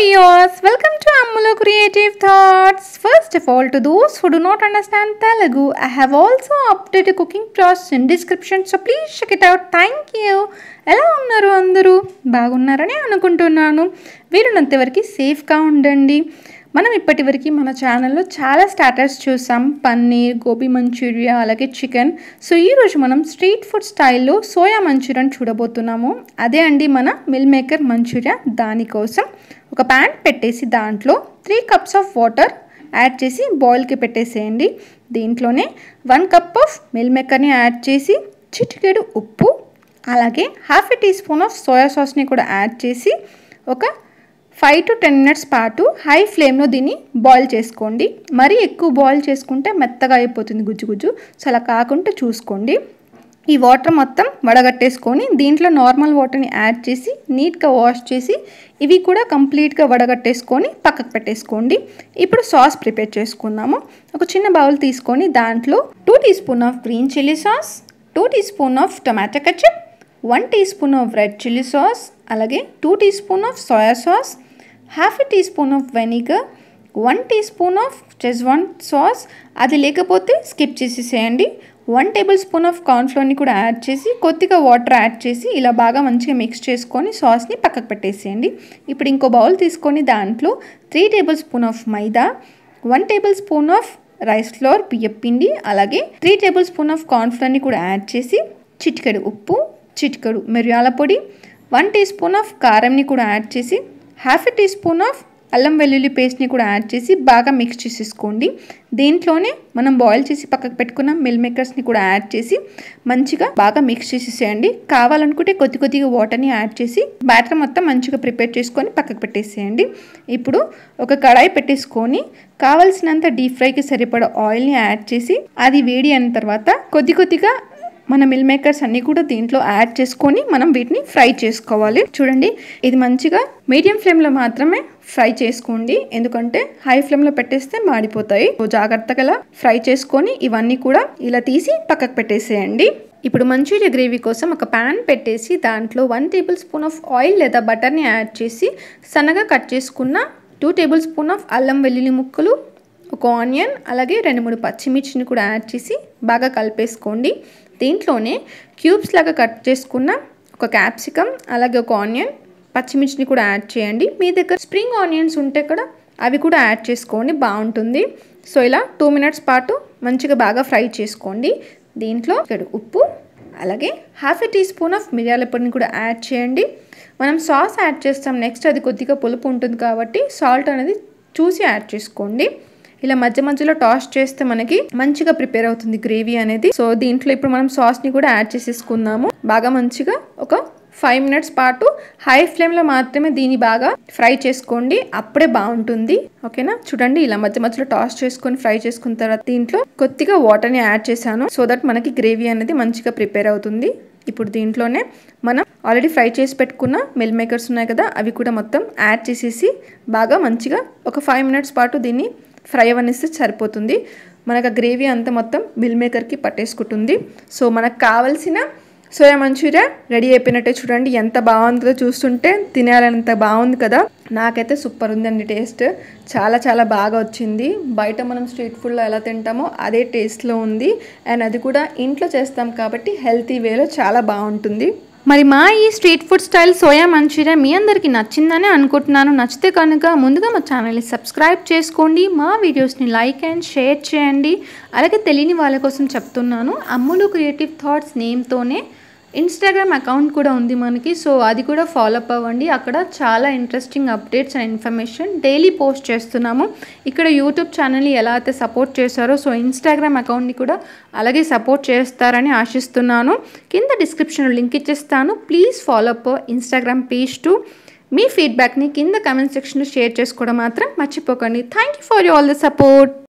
viewers welcome to అమ్ములో creative thoughts first of all to those who do not understand Telugu I have also update cooking process in description so please check it out thank you ఎలా ఉన్నారు అందరూ బాగున్నారని అనుకుంటున్నాను వీరున్నంతవరకు సేఫ్గా ఉండండి మనం ఇప్పటివరకు మన ఛానల్లో చాలా స్టార్టర్స్ చూసాం పన్నీర్ గోబీ మంచూరియా అలాగే చికెన్ సో ఈరోజు మనం స్ట్రీట్ ఫుడ్ స్టైల్లో సోయా మంచూరియన్ చూడబోతున్నాము అదే అండి మన మిల్ మేకర్ మంచూరియా దానికోసం ఒక ప్యాన్ పెట్టేసి దాంట్లో three cups of water add చేసి బాయిల్కి పెట్టేసేయండి దీంట్లోనే వన్ కప్ ఆఫ్ మిల్ మేకర్ని యాడ్ చేసి చిటికెడు ఉప్పు అలాగే half a teaspoon of soya సాస్ని కూడా యాడ్ చేసి ఒక ఫైవ్ టు టెన్ మినిట్స్ పాటు హై ఫ్లేమ్లో దీన్ని బాయిల్ చేసుకోండి మరీ ఎక్కువ బాయిల్ చేసుకుంటే మెత్తగా అయిపోతుంది గుజ్జు గుజ్జు సో అలా కాకుండా చూసుకోండి ఈ వాటర్ మొత్తం వడగట్టేసుకొని దీంట్లో నార్మల్ వాటర్ని యాడ్ చేసి నీట్గా వాష్ చేసి ఇవి కూడా కంప్లీట్గా వడగట్టేసుకొని పక్కకు పెట్టేసుకోండి ఇప్పుడు సాస్ ప్రిపేర్ చేసుకుందాము ఒక చిన్న బౌల్ తీసుకొని దాంట్లో two teaspoon of green chilli sauce two teaspoon of tomato ketchup one teaspoon of red chilli sauce అలాగే two teaspoon of soya sauce half teaspoon of vinegar one teaspoon of schezwan sauce అది లేకపోతే skip చేసేసేయండి one tablespoon of కార్న్ఫ్లోర్ని కూడా add చేసి కొద్దిగా water add చేసి ఇలా బాగా మంచిగా మిక్స్ చేసుకొని సాస్ని పక్కకు పెట్టేసేయండి ఇప్పుడు ఇంకో బౌల్ తీసుకొని దాంట్లో three tablespoon of maida one tablespoon of rice flour బియ్యం పిండి అలాగే త్రీ టేబుల్ స్పూన్ ఆఫ్ కార్న్ఫ్లోర్ని కూడా యాడ్ చేసి చిటికెడు ఉప్పు చిటికెడు మిరియాల పొడి వన్ టీ స్పూన్ ఆఫ్ కారంని కూడా యాడ్ చేసి హాఫ్ టీ స్పూన్ ఆఫ్ అల్లం వెల్లుల్లి పేస్ట్ని కూడా యాడ్ చేసి బాగా మిక్స్ చేసేసుకోండి దీంట్లోనే మనం బాయిల్ చేసి పక్కకు పెట్టుకున్న మిల్ మేకర్స్ని కూడా యాడ్ చేసి మంచిగా బాగా మిక్స్ చేసేసేయండి కావాలనుకుంటే కొద్ది కొద్దిగా వాటర్ని యాడ్ చేసి బ్యాటర్ మొత్తం మంచిగా ప్రిపేర్ చేసుకొని పక్కకు పెట్టేసేయండి ఇప్పుడు ఒక కడాయి పెట్టేసుకొని కావలసినంత డీప్ ఫ్రైకి సరిపడ ఆయిల్ని యాడ్ చేసి అది వేడి అయిన తర్వాత కొద్ది కొద్దిగా మన మిల్ మేకర్స్ అన్నీ కూడా దీంట్లో యాడ్ చేసుకొని మనం వీటిని ఫ్రై చేసుకోవాలి చూడండి ఇది మంచిగా మీడియం ఫ్లేమ్లో మాత్రమే ఫ్రై చేసుకోండి ఎందుకంటే హై ఫ్లేమ్లో పెట్టేస్తే మాడిపోతాయి జాగ్రత్తగా ఫ్రై చేసుకొని ఇవన్నీ కూడా ఇలా తీసి పక్కకు పెట్టేసేయండి ఇప్పుడు మంచూరియా గ్రేవీ కోసం ఒక ప్యాన్ పెట్టేసి దాంట్లో one tablespoon of oil లేదా బటర్ని యాడ్ చేసి సన్నగా కట్ చేసుకున్న టూ టేబుల్ స్పూన్ ఆఫ్ అల్లం వెల్లుల్లి ముక్కలు ఒక ఆనియన్ అలాగే రెండు మూడు పచ్చిమిర్చిని కూడా యాడ్ చేసి బాగా కలిపేసుకోండి దీంట్లోనే క్యూబ్స్ లాగా కట్ చేసుకున్న ఒక క్యాప్సికమ్ అలాగే ఒక ఆనియన్ పచ్చిమిర్చిని కూడా యాడ్ చేయండి మీ దగ్గర స్ప్రింగ్ ఆనియన్స్ ఉంటే కూడా అవి కూడా యాడ్ చేసుకోండి బాగుంటుంది సో ఇలా టూ మినిట్స్ పాటు మంచిగా బాగా ఫ్రై చేసుకోండి దీంట్లో ఇక్కడ ఉప్పు అలాగే half a teaspoon of మిరియాల పొడిని కూడా యాడ్ చేయండి మనం సాస్ యాడ్ చేస్తాం నెక్స్ట్ అది కొద్దిగా పులుపు ఉంటుంది కాబట్టి సాల్ట్ అనేది చూసి యాడ్ చేసుకోండి ఇలా మధ్య మధ్యలో టాస్ చేస్తే మనకి మంచిగా ప్రిపేర్ అవుతుంది గ్రేవీ అనేది సో దీంట్లో ఇప్పుడు మనం సాస్ని కూడా యాడ్ చేసేసుకుందాము బాగా మంచిగా ఒక ఫైవ్ మినిట్స్ పాటు హై ఫ్లేమ్లో మాత్రమే దీన్ని బాగా ఫ్రై చేసుకోండి అప్పుడే బాగుంటుంది ఓకేనా చూడండి ఇలా మధ్య మధ్యలో టాస్ చేసుకొని ఫ్రై చేసుకున్న తర్వాత దీంట్లో కొద్దిగా వాటర్ని యాడ్ చేశాను సో దట్ మనకి గ్రేవీ అనేది మంచిగా ప్రిపేర్ అవుతుంది ఇప్పుడు దీంట్లోనే మనం ఆల్రెడీ ఫ్రై చేసి పెట్టుకున్న మిల్ మేకర్స్ ఉన్నాయి కదా అవి కూడా మొత్తం యాడ్ చేసేసి బాగా మంచిగా ఒక ఫైవ్ మినిట్స్ పాటు దీన్ని ఫ్రై అవనిస్తే సరిపోతుంది మనకు ఆ గ్రేవీ అంతా మొత్తం మిల్ మేకర్కి పట్టేసుకుంటుంది సో మనకు కావలసిన సోయా మంచూరియా రెడీ అయిపోయినట్టే చూడండి ఎంత బాగుందో చూస్తుంటే తినాలంత బాగుంది కదా నాకైతే సూపర్ ఉందండి టేస్ట్ చాలా చాలా బాగా వచ్చింది బయట మనం స్ట్రీట్ ఫుడ్లో ఎలా తింటామో అదే టేస్ట్లో ఉంది అండ్ అది కూడా ఇంట్లో చేస్తాం కాబట్టి హెల్తీ వేలో చాలా బాగుంటుంది మరి మా ఈ street food style soya Manchuria మీ అందరికీ నచ్చిందని అనుకుంటున్నాను నచ్చితే కనుక ముందుగా మా ఛానల్ని సబ్స్క్రైబ్ చేసుకోండి మా వీడియోస్ని లైక్ అండ్ షేర్ చేయండి అలాగే తెలియని వాళ్ళ కోసం చెప్తున్నాను అమ్ములు క్రియేటివ్ థాట్స్ నేమ్తోనే ఇన్స్టాగ్రామ్ అకౌంట్ కూడా ఉంది మనకి సో అది కూడా ఫాలో అప్ అవ్వండి అక్కడ చాలా interesting updates and information daily post చేస్తున్నాము ఇక్కడ యూట్యూబ్ ఛానల్ని ఎలా అయితే సపోర్ట్ చేశారో సో ఇన్స్టాగ్రామ్ అకౌంట్ని కూడా అలాగే సపోర్ట్ చేస్తారని ఆశిస్తున్నాను కింద డిస్క్రిప్షన్లో లింక్ ఇచ్చేస్తాను please follow up Instagram page to మీ ఫీడ్బ్యాక్ని కింద కమెంట్ సెక్షన్లో షేర్ చేసుకోవడం మాత్రం మర్చిపోకండి thank you for you all the support